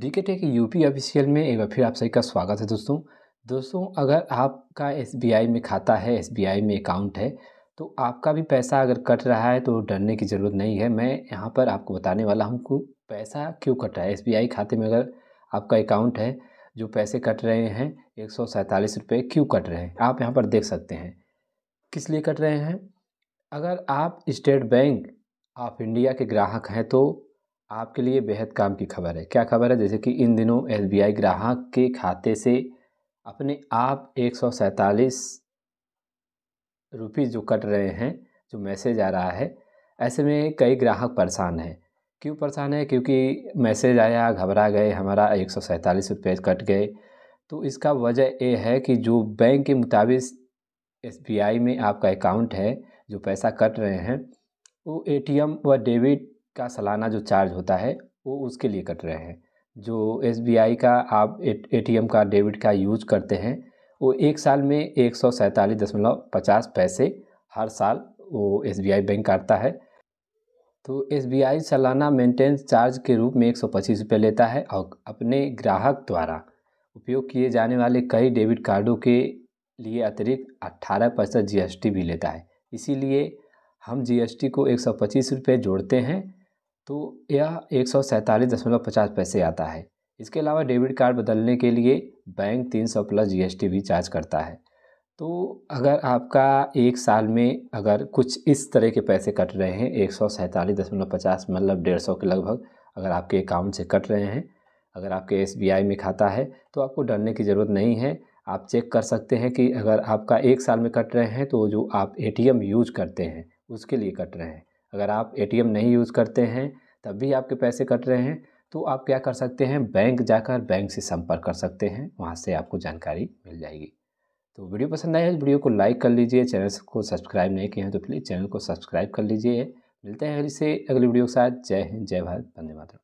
D के take UP official में एक बार फिर आप सभी का स्वागत है दोस्तों दोस्तों अगर आपका एसबीआई में खाता है एसबीआई में अकाउंट है तो आपका भी पैसा अगर कट रहा है तो डरने की ज़रूरत नहीं है मैं यहाँ पर आपको बताने वाला हूँ कि पैसा क्यों कट रहा है एसबीआई खाते में अगर आपका अकाउंट है जो पैसे कट रहे हैं एक सौ सैंतालीस रुपये क्यों कट रहे हैं आप यहाँ पर देख सकते हैं किस लिए कट रहे हैं अगर आप स्टेट बैंक ऑफ इंडिया के ग्राहक हैं तो आपके लिए बेहद काम की खबर है क्या खबर है जैसे कि इन दिनों एस ग्राहक के खाते से अपने आप एक सौ जो कट रहे हैं जो मैसेज आ रहा है ऐसे में कई ग्राहक परेशान हैं क्यों परेशान है क्योंकि मैसेज आया घबरा गए हमारा एक सौ रुपये कट गए तो इसका वजह ये है कि जो बैंक के मुताबिक एस में आपका अकाउंट है जो पैसा कट रहे हैं वो ए व डेबिट का सालाना जो चार्ज होता है वो उसके लिए कट रहे हैं जो एस का आप ए टी का डेबिट का यूज करते हैं वो एक साल में एक पैसे हर साल वो एस बैंक काटता है तो एस सालाना मेंटेनेंस चार्ज के रूप में एक सौ लेता है और अपने ग्राहक द्वारा उपयोग किए जाने वाले कई डेबिट कार्डों के लिए अतिरिक्त अट्ठारह परसेंट जी भी लेता है इसीलिए हम जीएसटी को एक सौ पच्चीस रुपये जोड़ते हैं तो यह एक सौ सैंतालीस दशमलव पचास पैसे आता है इसके अलावा डेबिट कार्ड बदलने के लिए बैंक तीन सौ प्लस जीएसटी भी चार्ज करता है तो अगर आपका एक साल में अगर कुछ इस तरह के पैसे कट रहे हैं एक सौ सैंतालीस दशमलव पचास मतलब डेढ़ सौ के लगभग अगर आपके अकाउंट से कट रहे हैं अगर आपके एस में खाता है तो आपको डरने की ज़रूरत नहीं है आप चेक कर सकते हैं कि अगर आपका एक साल में कट रहे हैं तो जो आप ए यूज करते हैं उसके लिए कट रहे हैं अगर आप ए नहीं यूज़ करते हैं तब भी आपके पैसे कट रहे हैं तो आप क्या कर सकते हैं बैंक जाकर बैंक से संपर्क कर सकते हैं वहाँ से आपको जानकारी मिल जाएगी तो वीडियो पसंद आया है वीडियो को लाइक कर लीजिए चैनल को सब्सक्राइब नहीं किया है तो प्लीज़ चैनल को सब्सक्राइब कर लीजिए मिलते हैं अगली से अगली वीडियो के साथ जय हिंद जय भारत धन्यवाद